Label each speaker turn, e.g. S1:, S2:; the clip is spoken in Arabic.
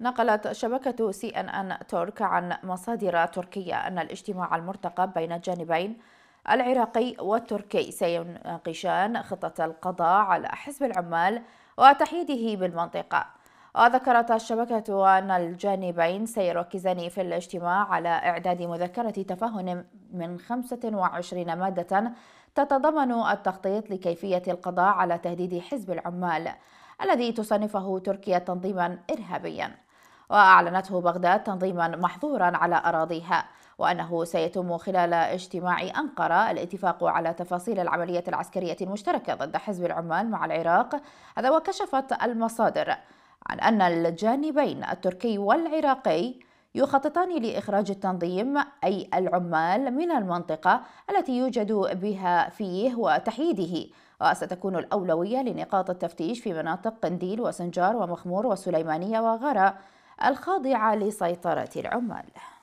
S1: نقلت شبكة سي ان ان ترك عن مصادر تركية أن الاجتماع المرتقب بين الجانبين العراقي والتركي سيناقشان خطة القضاء على حزب العمال وتحييده بالمنطقة وذكرت الشبكة أن الجانبين سيركزان في الاجتماع على إعداد مذكرة تفهم من 25 مادة تتضمن التخطيط لكيفية القضاء على تهديد حزب العمال الذي تصنفه تركيا تنظيما إرهابيا وأعلنته بغداد تنظيما محظورا على أراضيها وأنه سيتم خلال اجتماع أنقرة الاتفاق على تفاصيل العملية العسكرية المشتركة ضد حزب العمال مع العراق هذا وكشفت المصادر عن أن الجانبين التركي والعراقي يخططان لإخراج التنظيم أي العمال من المنطقة التي يوجد بها فيه وتحييده وستكون الأولوية لنقاط التفتيش في مناطق قنديل وسنجار ومخمور والسليمانية وغرى الخاضعة لسيطرة العمال